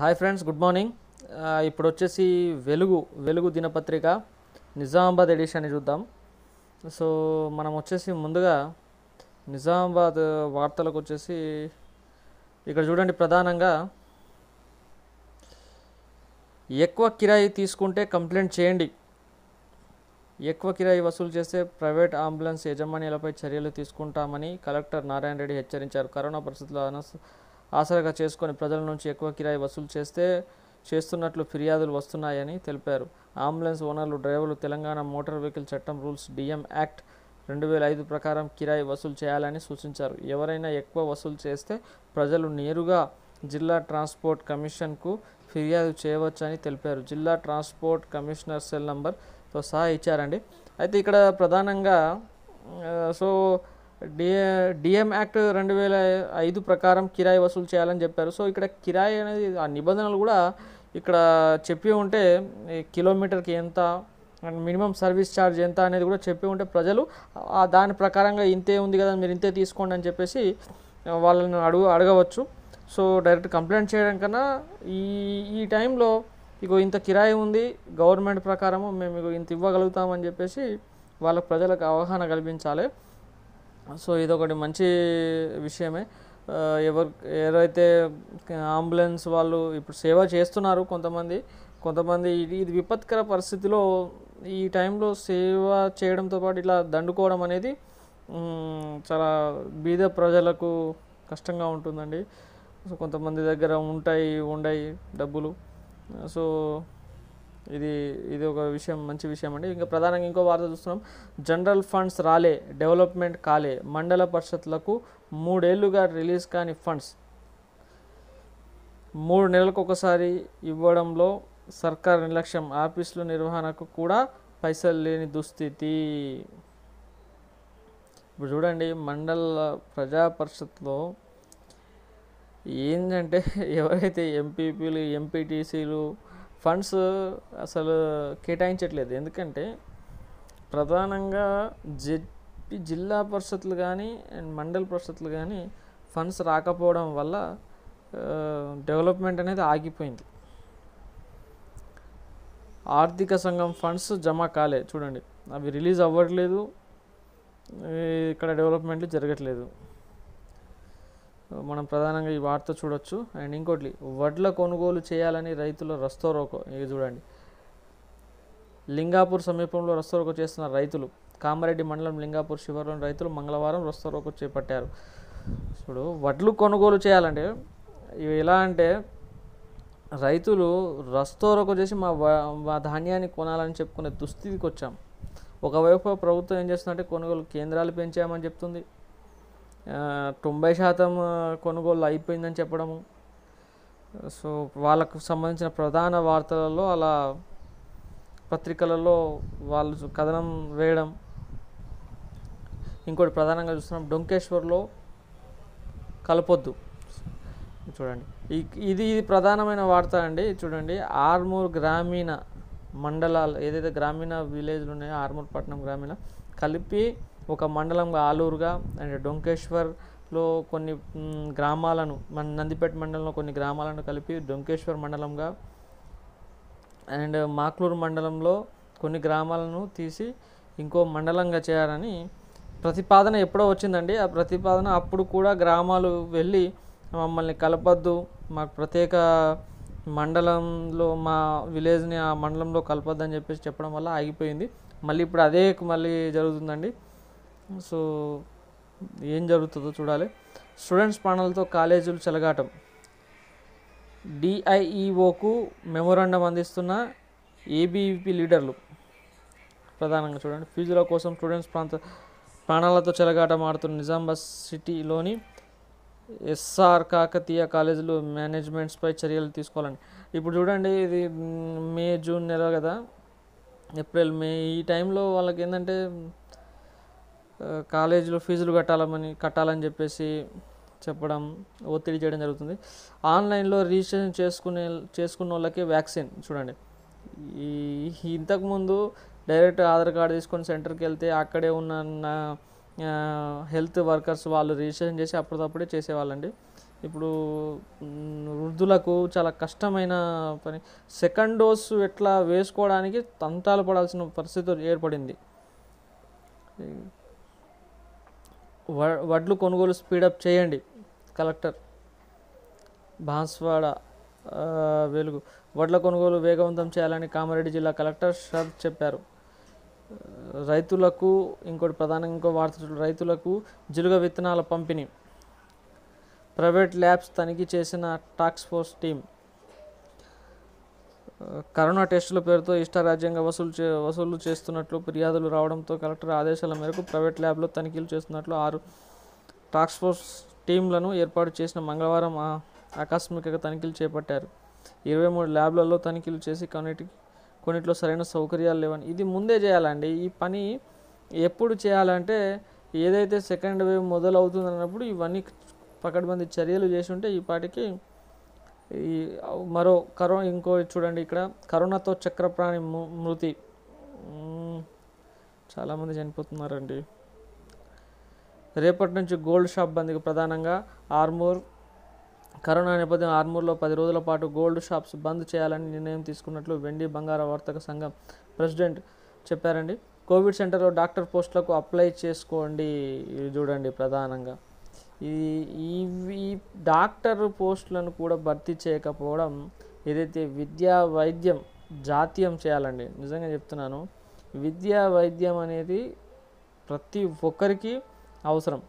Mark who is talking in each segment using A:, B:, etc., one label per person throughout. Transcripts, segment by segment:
A: hi friends good morning ఇప్పుడు వచ్చేసి వెలుగు వెలుగు దినపత్రిక నిజామాబాద్ ఎడిషన్ చూద్దాం సో మనం వచ్చేసి ముందుగా నిజామాబాద్ వార్తలకు వచ్చేసి ఇక్కడ చూడండి ప్రధానంగా ఎక్కువ కిరాయి తీసుకుంటే కంప్లైంట్ చేయండి ఎక్కువ కిరాయి వసూలు చేస్తే ప్రైవేట్ అంబులెన్స్ యజమానిలపై చర్యలు తీసుకుంటామని కలెక్టర్ నారాయణ రెడ్డి హెచ్చరించారు కరోనా పరిస్థితుల్లో ఆసరాగా చేసుకొని ప్రజల నుంచి ఎక్కువ కిరాయి వసూలు చేస్తే చేస్తున్నట్లు ఫిర్యాదులు వస్తున్నాయని తెలిపారు అంబులెన్స్ ఓనర్లు డ్రైవర్లు తెలంగాణ మోటార్ వెహికల్ చట్టం రూల్స్ డిఎం యాక్ట్ రెండు వేల ఐదు ప్రకారం కిరాయి వసూలు చేయాలని సూచించారు ఎవరైనా ఎక్కువ వసూలు చేస్తే ప్రజలు నేరుగా జిల్లా ట్రాన్స్పోర్ట్ కమిషన్కు ఫిర్యాదు చేయవచ్చని తెలిపారు జిల్లా ట్రాన్స్పోర్ట్ కమిషనర్ సెల్ నంబర్తో సహా ఇచ్చారండి అయితే ఇక్కడ ప్రధానంగా సో డిఏ డిఎం యాక్ట్ రెండు వేల ఐదు ప్రకారం కిరాయి వసూలు చేయాలని చెప్పారు సో ఇక్కడ కిరాయి అనేది ఆ నిబంధనలు కూడా ఇక్కడ చెప్పి ఉంటే కిలోమీటర్కి ఎంత అండ్ మినిమం సర్వీస్ ఛార్జ్ ఎంత అనేది కూడా చెప్పి ఉంటే ప్రజలు దాని ప్రకారంగా ఇంతే ఉంది కదా మీరు ఇంతే తీసుకోండి అని చెప్పేసి వాళ్ళని అడుగు అడగవచ్చు సో డైరెక్ట్ కంప్లైంట్ చేయడం కన్నా ఈ ఈ టైంలో ఇగో ఇంత కిరాయి ఉంది గవర్నమెంట్ ప్రకారము మేము ఇంత ఇవ్వగలుగుతామని చెప్పేసి వాళ్ళ ప్రజలకు అవగాహన కల్పించాలి సో ఇదొకటి మంచి విషయమే ఎవరు ఎవరైతే అంబులెన్స్ వాళ్ళు ఇప్పుడు సేవ చేస్తున్నారు కొంతమంది కొంతమంది ఇది విపత్కర పరిస్థితిలో ఈ టైంలో సేవ చేయడంతో పాటు ఇలా దండుకోవడం అనేది చాలా బీద ప్రజలకు కష్టంగా ఉంటుందండి సో కొంతమంది దగ్గర ఉంటాయి ఉండయి డబ్బులు సో ఇది ఇది ఒక విషయం మంచి విషయం అండి ఇంకా ప్రధానంగా ఇంకో వార్త చూస్తున్నాం జనరల్ ఫండ్స్ రాలే డెవలప్మెంట్ కాలే మండల పరిషత్లకు మూడేళ్లుగా రిలీజ్ కాని ఫండ్స్ మూడు నెలలకు ఒకసారి ఇవ్వడంలో సర్కార్ నిర్లక్ష్యం ఆఫీసుల నిర్వహణకు కూడా పైసలు లేని దుస్థితి ఇప్పుడు చూడండి మండల ప్రజా పరిషత్లో ఏంటంటే ఎవరైతే ఎంపీపీలు ఎంపీటీసీలు ఫండ్స్ అసలు కేటాయించట్లేదు ఎందుకంటే ప్రధానంగా జెడ్పీ జిల్లా పరిషత్లు కానీ అండ్ మండల పరిషత్లు కానీ ఫండ్స్ రాకపోవడం వల్ల డెవలప్మెంట్ అనేది ఆగిపోయింది ఆర్థిక సంఘం ఫండ్స్ జమ కాలే చూడండి అవి రిలీజ్ అవ్వట్లేదు ఇక్కడ డెవలప్మెంట్లు జరగట్లేదు మనం ప్రధానంగా ఈ వార్త చూడొచ్చు అండ్ ఇంకోటి వడ్ల కొనుగోలు చేయాలని రైతుల రస్తోరోకో ఇది చూడండి లింగాపూర్ సమీపంలో రస్తోరోకో చేస్తున్న రైతులు కామారెడ్డి మండలం లింగాపూర్ శివారులోని రైతులు మంగళవారం రస్తోరోకో చేపట్టారు ఇప్పుడు వడ్లు కొనుగోలు చేయాలంటే ఇవి ఎలా అంటే రైతులు రస్తోరోకో చేసి మా మా ధాన్యాన్ని కొనాలని చెప్పుకునే దుస్థితికి వచ్చాం ఒకవైపు ప్రభుత్వం ఏం చేస్తుందంటే కొనుగోలు కేంద్రాలు పెంచామని చెప్తుంది తొంభై శాతం కొనుగోలు అయిపోయిందని చెప్పడము సో వాళ్ళకు సంబంధించిన ప్రధాన వార్తలలో అలా పత్రికలలో వాళ్ళు కథనం వేయడం ఇంకోటి ప్రధానంగా చూస్తున్నాం డొంకేశ్వర్లో కలపొద్దు చూడండి ఇది ఇది ప్రధానమైన వార్త అండి చూడండి ఆర్మూర్ గ్రామీణ మండలాలు ఏదైతే గ్రామీణ విలేజ్లు ఉన్నాయో ఆర్మూర్ పట్టణం గ్రామీణ కలిపి ఒక మండలంగా ఆలూరుగా అండ్ డొంకేశ్వర్లో కొన్ని గ్రామాలను మన నందిపేట మండలంలో కొన్ని గ్రామాలను కలిపి డొంకేశ్వర్ మండలంగా అండ్ మాక్లూరు మండలంలో కొన్ని గ్రామాలను తీసి ఇంకో మండలంగా చేయాలని ప్రతిపాదన ఎప్పుడో వచ్చిందండి ఆ ప్రతిపాదన అప్పుడు కూడా గ్రామాలు వెళ్ళి మమ్మల్ని కలపద్దు మాకు ప్రత్యేక మండలంలో మా విలేజ్ని ఆ మండలంలో అని చెప్పేసి చెప్పడం వల్ల ఆగిపోయింది మళ్ళీ ఇప్పుడు అదే మళ్ళీ జరుగుతుందండి సో ఏం జరుగుతుందో చూడాలి స్టూడెంట్స్ ప్రాణాలతో కాలేజీలు చెలగాటం డిఐఈఓకు మెమోరాండం అందిస్తున్న ఏబీవీపీ లీడర్లు ప్రధానంగా చూడండి ఫీజుల కోసం స్టూడెంట్స్ ప్రాంత ప్రాణాలతో చెలగాటం ఆడుతున్న నిజామాబాద్ సిటీలోని ఎస్ఆర్ కాకతీయ కాలేజీలు మేనేజ్మెంట్స్పై చర్యలు తీసుకోవాలని ఇప్పుడు చూడండి ఇది మే జూన్ నెల కదా ఏప్రిల్ మే ఈ టైంలో వాళ్ళకి ఏంటంటే కాలేజీలో ఫీజులు కట్టాలని కట్టాలని చెప్పేసి చెప్పడం ఒత్తిడి చేయడం జరుగుతుంది ఆన్లైన్లో రిజిస్ట్రేషన్ చేసుకునే చేసుకున్న వాళ్ళకి వ్యాక్సిన్ చూడండి ఈ ఇంతకుముందు డైరెక్ట్ ఆధార్ కార్డు తీసుకొని సెంటర్కి వెళ్తే అక్కడే ఉన్న హెల్త్ వర్కర్స్ వాళ్ళు రిజిస్ట్రేషన్ చేసి అప్పటికప్పుడే చేసేవాళ్ళండి ఇప్పుడు వృద్ధులకు చాలా కష్టమైన పని సెకండ్ డోస్ ఎట్లా వేసుకోవడానికి తంతాలు పడాల్సిన పరిస్థితి ఏర్పడింది వడ్లు కొనుగోలు స్పీడప్ చేయండి కలెక్టర్ బాన్స్వాడ వెలుగు వడ్ల కొనుగోలు వేగవంతం చేయాలని కామారెడ్డి జిల్లా కలెక్టర్ షర్ చెప్పారు రైతులకు ఇంకోటి ప్రధానంగా ఇంకో వార్త రైతులకు జిలుగ విత్తనాల పంపిణీ ప్రైవేట్ ల్యాబ్స్ తనిఖీ చేసిన టాస్క్ ఫోర్స్ టీం కరోనా టెస్టుల పేరుతో ఇష్టారాజ్యంగా వసూలు చే వసూలు చేస్తున్నట్లు ఫిర్యాదులు రావడంతో కలెక్టర్ ఆదేశాల మేరకు ప్రైవేట్ ల్యాబ్లో తనిఖీలు చేస్తున్నట్లు ఆరు టాస్క్ ఫోర్స్ టీంలను ఏర్పాటు చేసిన మంగళవారం ఆకస్మిక తనిఖీలు చేపట్టారు ఇరవై మూడు ల్యాబ్లలో తనిఖీలు చేసి కొన్నిటి కొన్నిట్లో సరైన సౌకర్యాలు లేవని ఇది ముందే చేయాలండి ఈ పని ఎప్పుడు చేయాలంటే ఏదైతే సెకండ్ వేవ్ మొదలవుతుందన్నప్పుడు ఇవన్నీ పకడ్బంది చర్యలు చేసి ఉంటే ఈ పాటికి ఈ మరో కరోనా ఇంకో చూడండి ఇక్కడ కరోనాతో చక్రప్రాణి మృతి చాలామంది చనిపోతున్నారండి రేపటి నుంచి గోల్డ్ షాప్ బంద్కి ప్రధానంగా ఆర్మూర్ కరోనా నేపథ్యం ఆర్మూర్లో పది రోజుల పాటు గోల్డ్ షాప్స్ బంద్ చేయాలని నిర్ణయం తీసుకున్నట్లు వెండి బంగార వర్తక సంఘం ప్రెసిడెంట్ చెప్పారండి కోవిడ్ సెంటర్లో డాక్టర్ పోస్టులకు అప్లై చేసుకోండి చూడండి ప్రధానంగా ఈ డాక్టర్ పోస్టులను కూడా భర్తీ చేయకపోవడం ఏదైతే విద్యా వైద్యం జాతీయం చేయాలండి నిజంగా చెప్తున్నాను విద్యా వైద్యం అనేది ప్రతి ఒక్కరికి అవసరం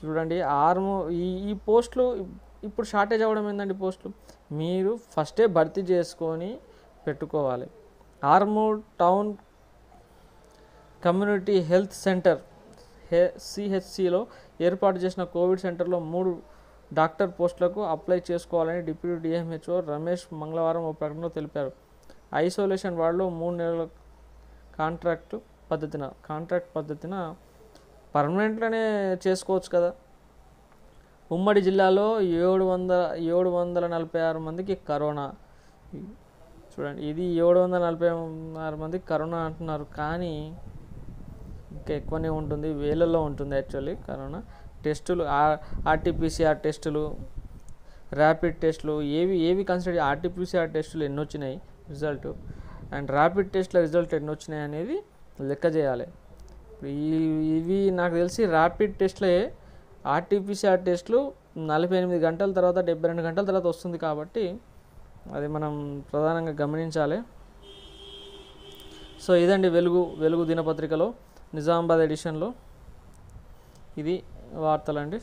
A: చూడండి ఆర్మో ఈ ఈ పోస్టులు ఇప్పుడు షార్టేజ్ అవ్వడం ఏంటండి పోస్టులు మీరు ఫస్టే భర్తీ చేసుకొని పెట్టుకోవాలి Armoor town community health center హె సిహెచ్సిలో ఏర్పాటు చేసిన కోవిడ్ సెంటర్లో మూడు డాక్టర్ పోస్టులకు అప్లై చేసుకోవాలని డిప్యూటీ డిఎంహెచ్ఓ రమేష్ మంగళవారం ఓ ప్రకటనలో తెలిపారు ఐసోలేషన్ వార్డులో మూడు నెలల కాంట్రాక్ట్ పద్ధతిన కాంట్రాక్ట్ పద్ధతిన పర్మనెంట్గానే చేసుకోవచ్చు కదా ఉమ్మడి జిల్లాలో ఏడు వందల ఏడు వందల నలభై ఆరు మందికి కరోనా చూడండి ఇది ఏడు వందల నలభై ఆరు మందికి కరోనా అంటున్నారు కానీ ఇంకా ఎక్కువనే ఉంటుంది వేలల్లో ఉంటుంది యాక్చువల్లీ కరోనా టెస్టులు ఆర్టీపీసీఆర్ టెస్టులు ర్యాపిడ్ టెస్టులు ఏవి ఏవి కన్సిడర్ ఆర్టీపీసీఆర్ టెస్టులు ఎన్ని వచ్చినాయి రిజల్ట్ అండ్ ర్యాపిడ్ టెస్ట్ల రిజల్ట్ ఎన్ని వచ్చినాయి అనేది లెక్క చేయాలి ఇవి నాకు తెలిసి ర్యాపిడ్ టెస్ట్లే ఆర్టీపీసీఆర్ టెస్ట్లు నలభై ఎనిమిది గంటల తర్వాత డెబ్బై రెండు గంటల తర్వాత వస్తుంది కాబట్టి అది మనం ప్రధానంగా గమనించాలి సో ఇదండి వెలుగు వెలుగు దినపత్రికలో నిజామాబాద్ ఎడిషన్లో ఇది వార్తలండి